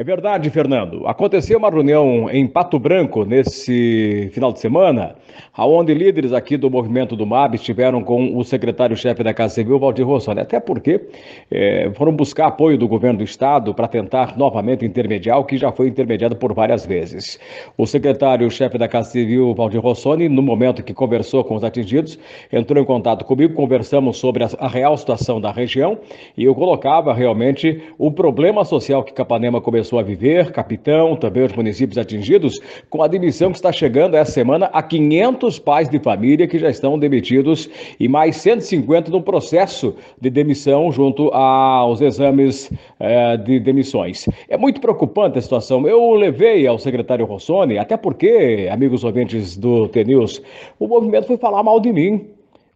É verdade, Fernando. Aconteceu uma reunião em Pato Branco nesse final de semana, aonde líderes aqui do movimento do MAB estiveram com o secretário-chefe da Casa Civil, Valdir Rossoni, né? até porque eh, foram buscar apoio do governo do Estado para tentar novamente intermediar o que já foi intermediado por várias vezes. O secretário-chefe da Casa Civil, Valdir Rossoni, no momento que conversou com os atingidos, entrou em contato comigo, conversamos sobre a, a real situação da região e eu colocava realmente o problema social que Capanema começou começou a viver, capitão, também os municípios atingidos, com a demissão que está chegando essa semana a 500 pais de família que já estão demitidos e mais 150 no processo de demissão junto aos exames eh, de demissões. É muito preocupante a situação. Eu levei ao secretário Rossoni, até porque, amigos ouvintes do t o movimento foi falar mal de mim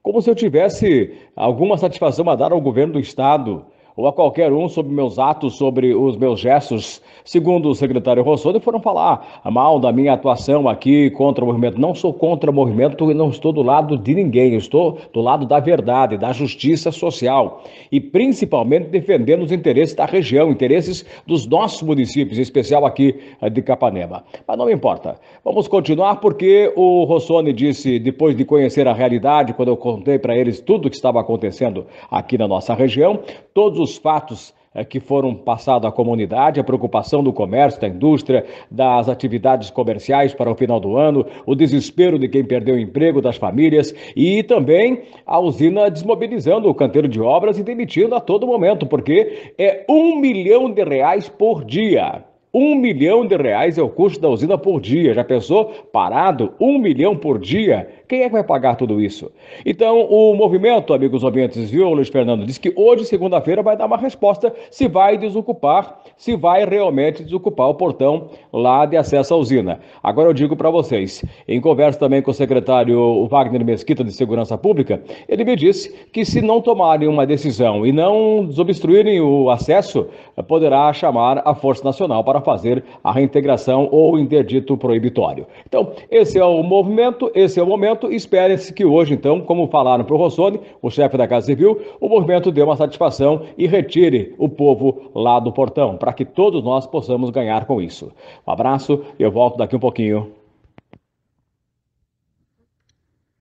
como se eu tivesse alguma satisfação a dar ao governo do Estado ou a qualquer um sobre meus atos, sobre os meus gestos, segundo o secretário Rossoni, foram falar mal da minha atuação aqui contra o movimento. Não sou contra o movimento e não estou do lado de ninguém, estou do lado da verdade, da justiça social e principalmente defendendo os interesses da região, interesses dos nossos municípios, em especial aqui eh, de Capanema. Mas não importa. Vamos continuar porque o Rossoni disse, depois de conhecer a realidade, quando eu contei para eles tudo o que estava acontecendo aqui na nossa região, todos os pelos fatos eh, que foram passados à comunidade, a preocupação do comércio, da indústria, das atividades comerciais para o final do ano, o desespero de quem perdeu o emprego, das famílias e também a usina desmobilizando o canteiro de obras e demitindo a todo momento, porque é um milhão de reais por dia. Um milhão de reais é o custo da usina por dia. Já pensou? Parado, um milhão por dia. Quem é que vai pagar tudo isso? Então, o movimento, amigos ouvintes, viu, Luiz Fernando, diz que hoje, segunda-feira, vai dar uma resposta se vai desocupar, se vai realmente desocupar o portão lá de acesso à usina. Agora eu digo para vocês, em conversa também com o secretário Wagner Mesquita de Segurança Pública, ele me disse que se não tomarem uma decisão e não desobstruírem o acesso, poderá chamar a Força Nacional para fazer a reintegração ou interdito proibitório. Então, esse é o movimento, esse é o momento. Espere-se que hoje, então, como falaram para o Rossoni, o chefe da Casa Civil, o movimento dê uma satisfação e retire o povo lá do portão, para que todos nós possamos ganhar com isso. Um abraço, eu volto daqui um pouquinho.